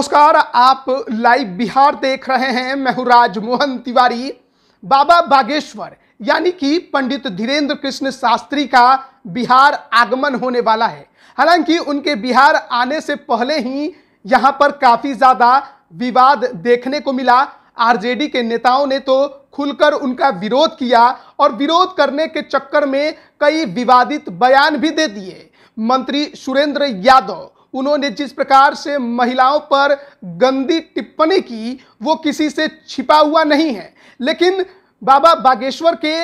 नमस्कार आप लाइव बिहार देख रहे हैं मैं हूं राजमोहन तिवारी बाबा बागेश्वर यानी कि पंडित धीरेन्द्र कृष्ण शास्त्री का बिहार आगमन होने वाला है हालांकि उनके बिहार आने से पहले ही यहां पर काफ़ी ज़्यादा विवाद देखने को मिला आरजेडी के नेताओं ने तो खुलकर उनका विरोध किया और विरोध करने के चक्कर में कई विवादित बयान भी दे दिए मंत्री सुरेंद्र यादव उन्होंने जिस प्रकार से महिलाओं पर गंदी टिप्पणी की वो किसी से छिपा हुआ नहीं है लेकिन बाबा बागेश्वर के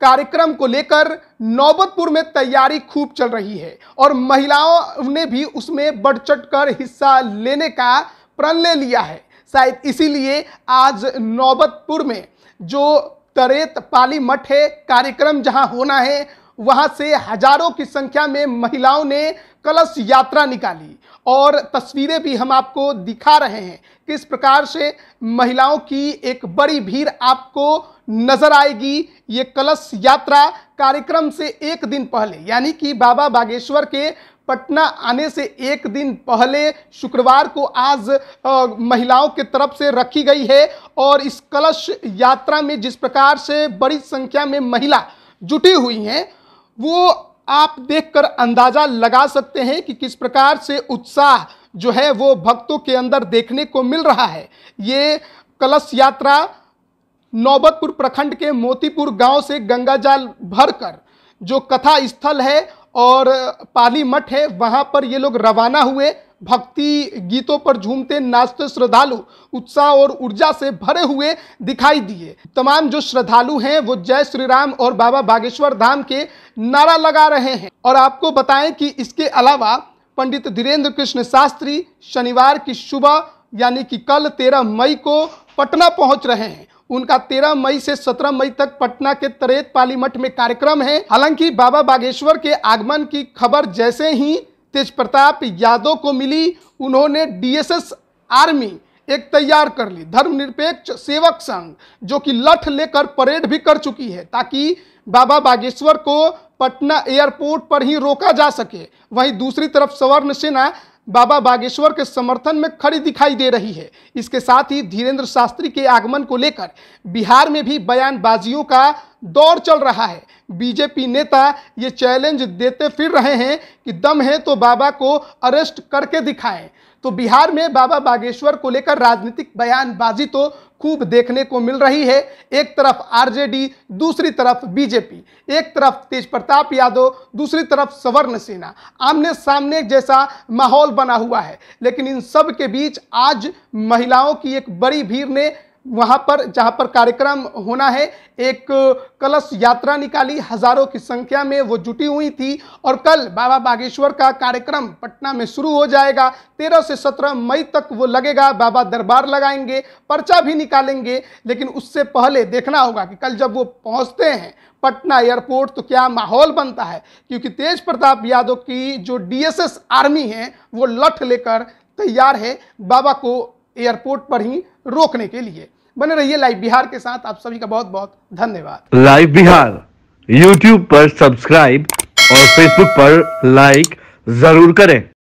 कार्यक्रम को लेकर नौबतपुर में तैयारी खूब चल रही है और महिलाओं ने भी उसमें बढ़ चढ़ कर हिस्सा लेने का प्रण ले लिया है शायद इसीलिए आज नौबतपुर में जो तरेत पाली मठ है कार्यक्रम जहां होना है वहां से हजारों की संख्या में महिलाओं ने कलश यात्रा निकाली और तस्वीरें भी हम आपको दिखा रहे हैं किस प्रकार से महिलाओं की एक बड़ी भीड़ आपको नजर आएगी ये कलश यात्रा कार्यक्रम से एक दिन पहले यानी कि बाबा बागेश्वर के पटना आने से एक दिन पहले शुक्रवार को आज आ, महिलाओं के तरफ से रखी गई है और इस कलश यात्रा में जिस प्रकार से बड़ी संख्या में महिला जुटी हुई हैं वो आप देखकर अंदाजा लगा सकते हैं कि किस प्रकार से उत्साह जो है वो भक्तों के अंदर देखने को मिल रहा है ये कलश यात्रा नौबतपुर प्रखंड के मोतीपुर गांव से भर भरकर जो कथा स्थल है और पाली मठ है वहाँ पर ये लोग रवाना हुए भक्ति गीतों पर झूमते नाचते श्रद्धालु उत्साह और ऊर्जा से भरे हुए दिखाई दिए तमाम जो श्रद्धालु हैं वो जय श्री राम और बाबा बागेश्वर धाम के नारा लगा रहे हैं और आपको बताएं कि इसके अलावा पंडित धीरेन्द्र कृष्ण शास्त्री शनिवार की सुबह यानी कि कल तेरह मई को पटना पहुंच रहे हैं उनका 13 मई से 17 मई तक पटना के तरेत पाली मठ में कार्यक्रम है हालांकि बाबा बागेश्वर के आगमन की खबर जैसे ही तेज प्रताप यादव को मिली उन्होंने डीएसएस आर्मी एक तैयार कर ली धर्मनिरपेक्ष सेवक संघ जो कि लठ लेकर परेड भी कर चुकी है ताकि बाबा बागेश्वर को पटना एयरपोर्ट पर ही रोका जा सके वहीं दूसरी तरफ सवर्ण सेना बाबा बागेश्वर के समर्थन में खड़ी दिखाई दे रही है इसके साथ ही धीरेन्द्र शास्त्री के आगमन को लेकर बिहार में भी बयानबाजियों का दौर चल रहा है बीजेपी नेता ये चैलेंज देते फिर रहे हैं कि दम है तो बाबा को अरेस्ट करके दिखाएं तो बिहार में बाबा बागेश्वर को लेकर राजनीतिक बयानबाजी तो खूब देखने को मिल रही है एक तरफ आरजेडी दूसरी तरफ बीजेपी एक तरफ तेज प्रताप यादव दूसरी तरफ सवर्ण सेना आमने सामने जैसा माहौल बना हुआ है लेकिन इन सब के बीच आज महिलाओं की एक बड़ी भीड़ ने वहाँ पर जहाँ पर कार्यक्रम होना है एक कलश यात्रा निकाली हजारों की संख्या में वो जुटी हुई थी और कल बाबा बागेश्वर का कार्यक्रम पटना में शुरू हो जाएगा 13 से 17 मई तक वो लगेगा बाबा दरबार लगाएंगे पर्चा भी निकालेंगे लेकिन उससे पहले देखना होगा कि कल जब वो पहुँचते हैं पटना एयरपोर्ट तो क्या माहौल बनता है क्योंकि तेज प्रताप यादव की जो डी आर्मी है वो लठ लेकर तैयार है बाबा को एयरपोर्ट पर ही रोकने के लिए बने रहिए लाइव बिहार के साथ आप सभी का बहुत बहुत धन्यवाद लाइव बिहार यूट्यूब पर सब्सक्राइब और फेसबुक पर लाइक जरूर करें